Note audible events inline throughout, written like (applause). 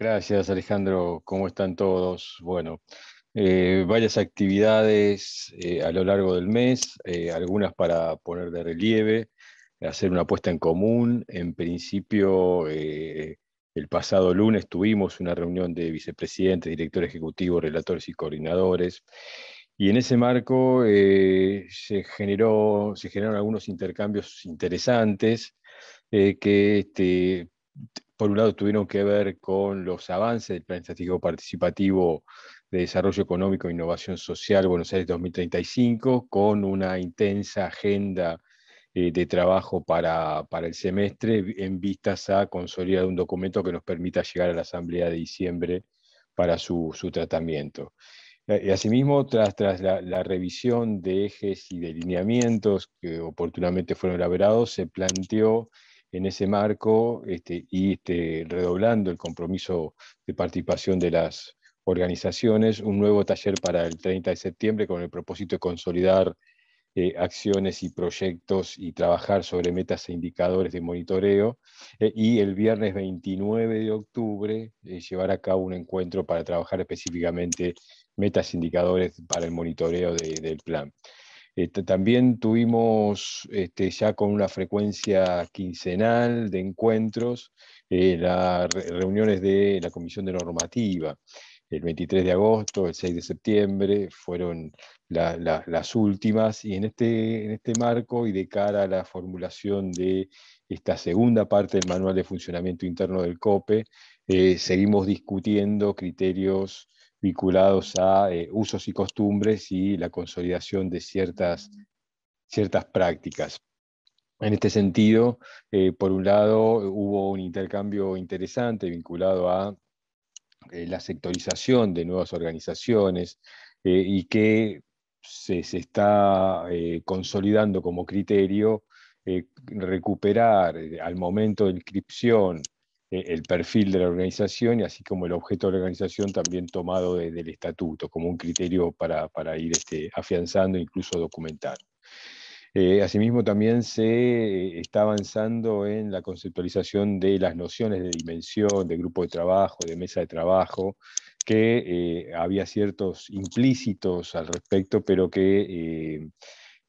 Gracias, Alejandro. ¿Cómo están todos? Bueno, eh, varias actividades eh, a lo largo del mes, eh, algunas para poner de relieve, hacer una apuesta en común. En principio, el pasado lunes tuvimos una reunión de vicepresidentes, director ejecutivo, relatores y coordinadores. Y en ese marco se, generó, se generaron algunos intercambios interesantes que este, por un lado tuvieron que ver con los avances del Plan Estratégico Participativo de Desarrollo Económico e Innovación Social Buenos Aires 2035, con una intensa agenda eh, de trabajo para, el semestre en vistas a consolidar un documento que nos permita llegar a la Asamblea de diciembre para su, su tratamiento. Eh, asimismo, tras, la, revisión de ejes y de delineamientos que oportunamente fueron elaborados, se planteó en ese marco este, y este, redoblando el compromiso de participación de las organizaciones, un nuevo taller para el 30 de septiembre con el propósito de consolidar eh, acciones y proyectos y trabajar sobre metas e indicadores de monitoreo. Eh, y el viernes 29 de octubre eh, llevar a cabo un encuentro para trabajar específicamente metas e indicadores para el monitoreo del plan. Este, también tuvimos este, ya con una frecuencia quincenal de encuentros eh, las reuniones de la Comisión de Normativa. El 23 de agosto, el 6 de septiembre fueron las últimas y en este, en este marco y de cara a la formulación de esta segunda parte del Manual de Funcionamiento Interno del COPE, eh, seguimos discutiendo criterios vinculados a eh, usos y costumbres y la consolidación de ciertas, ciertas prácticas. En este sentido, eh, por un lado, hubo un intercambio interesante vinculado a eh, la sectorización de nuevas organizaciones y que se, se está consolidando como criterio recuperar al momento de inscripción eh, el perfil de la organización y así como el objeto de la organización también tomado desde el estatuto como un criterio para, ir este, afianzando e incluso documentando. Eh, asimismo, también se eh, está avanzando en la conceptualización de las nociones de dimensión, de grupo de trabajo, de mesa de trabajo, que había ciertos implícitos al respecto, pero que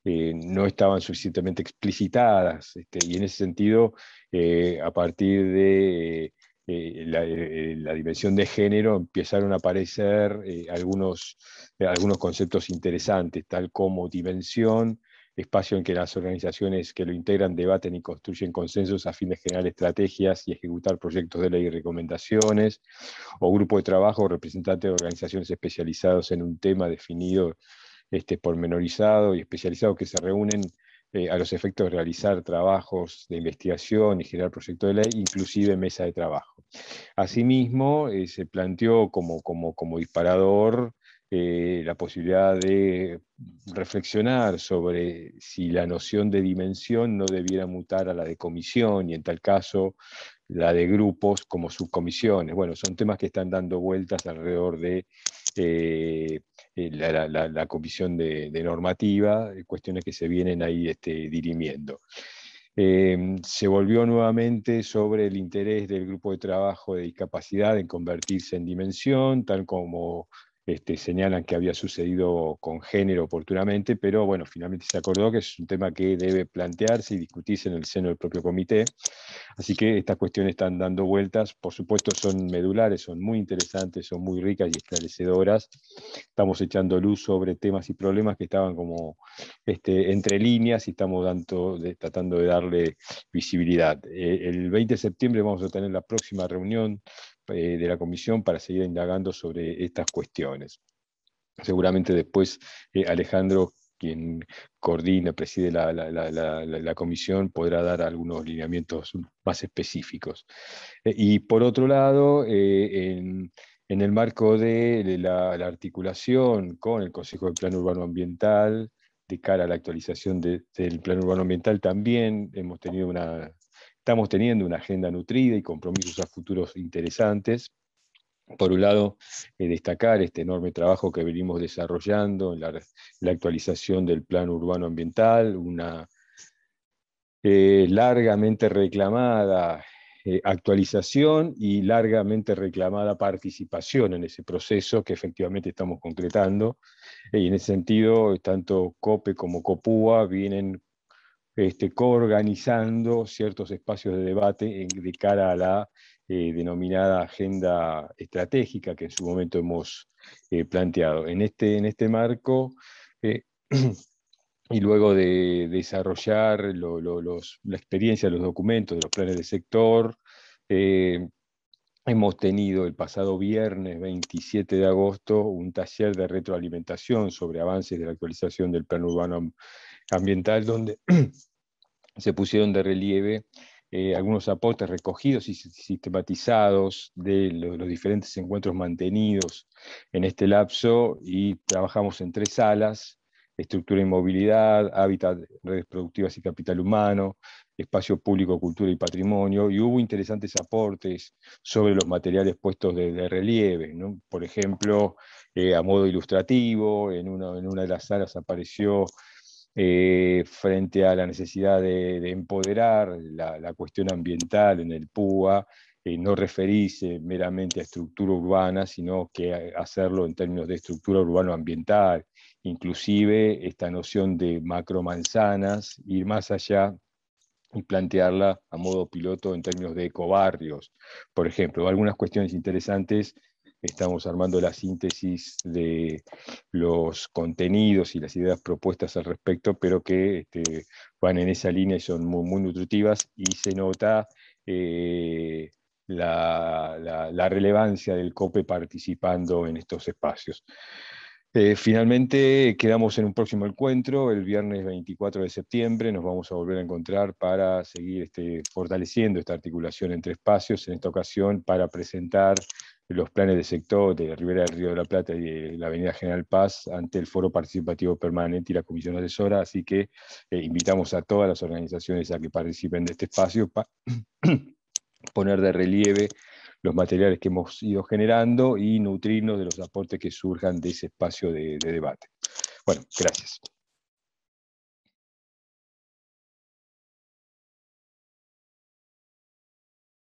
eh, no estaban suficientemente explicitadas. Este, y en ese sentido, eh, a partir de eh, la, dimensión de género, empezaron a aparecer algunos, algunos conceptos interesantes, tal como dimensión, espacio en que las organizaciones que lo integran debaten y construyen consensos a fin de generar estrategias y ejecutar proyectos de ley y recomendaciones, o grupo de trabajo representante de organizaciones especializadas en un tema definido este, pormenorizado y especializado que se reúnen eh, a los efectos de realizar trabajos de investigación y generar proyectos de ley, inclusive mesa de trabajo. Asimismo, eh, se planteó como, como, como disparador eh, la posibilidad de reflexionar sobre si la noción de dimensión no debiera mutar a la de comisión y en tal caso la de grupos como subcomisiones. Bueno, son temas que están dando vueltas alrededor de eh, eh, la, comisión de, normativa, eh, cuestiones que se vienen ahí este, dirimiendo. Em, se volvió nuevamente sobre el interés del grupo de trabajo de discapacidad en convertirse en dimensión, tal como este, señalan que había sucedido con género oportunamente, pero bueno, finalmente se acordó que es un tema que debe plantearse y discutirse en el seno del propio comité. Así que estas cuestiones están dando vueltas, por supuesto son medulares, son muy interesantes, son muy ricas y esclarecedoras. Estamos echando luz sobre temas y problemas que estaban como este, entre líneas y estamos de, tratando de darle visibilidad. Eh, el 20 de septiembre vamos a tener la próxima reunión eh, de la Comisión para seguir indagando sobre estas cuestiones. Seguramente después eh, Alejandro, quien coordina, preside la, comisión, podrá dar algunos lineamientos más específicos. Eh, y por otro lado, en, el marco de la, articulación con el Consejo de Plan Urbano Ambiental, de cara a la actualización del Plan Urbano Ambiental, también hemos tenido una Estamos teniendo una agenda nutrida y compromisos a futuros interesantes. Por un lado, eh, destacar este enorme trabajo que venimos desarrollando en la, actualización del Plan Urbano Ambiental, una eh, largamente reclamada eh, actualización y largamente reclamada participación en ese proceso que efectivamente estamos concretando. Y en ese sentido, tanto COPE como COPUA vienen este, coorganizando ciertos espacios de debate de cara a la eh, denominada agenda estratégica que en su momento hemos eh, planteado. En este, en este marco, eh, (clears throat) y luego de desarrollar la experiencia de los documentos, de los planes de sector, Hemos tenido el pasado viernes 27 de agosto un taller de retroalimentación sobre avances de la actualización del plan urbano ambiental, donde (clears throat) se pusieron de relieve eh, algunos aportes recogidos y sistematizados de los diferentes encuentros mantenidos en este lapso y trabajamos en tres salas, estructura y movilidad, hábitat, redes productivas y capital humano, espacio público, cultura y patrimonio, y hubo interesantes aportes sobre los materiales puestos de, relieve. Por ejemplo, eh, a modo ilustrativo, en en una de las salas apareció eh, frente a la necesidad de, empoderar la, cuestión ambiental en el PUA, eh, no referirse meramente a estructura urbana, sino que hacerlo en términos de estructura urbano-ambiental, inclusive esta noción de macromanzanas, ir más allá y plantearla a modo piloto en términos de ecobarrios, por ejemplo. Algunas cuestiones interesantes Estamos armando la síntesis de los contenidos y las ideas propuestas al respecto, pero que este, van en esa línea y son muy, nutritivas y se nota eh, la, relevancia del COPE participando en estos espacios. Eh, finalmente, quedamos en un próximo encuentro, el viernes 24 de septiembre, nos vamos a volver a encontrar para seguir este, fortaleciendo esta articulación entre espacios, en esta ocasión para presentar los planes de sector de Ribera del Río de la Plata y de la Avenida General Paz ante el Foro Participativo Permanente y la Comisión Asesora, así que eh, invitamos a todas las organizaciones a que participen de este espacio para (clears throat) poner de relieve los materiales que hemos ido generando y nutrirnos de los aportes que surjan de ese espacio de debate. Bueno, gracias.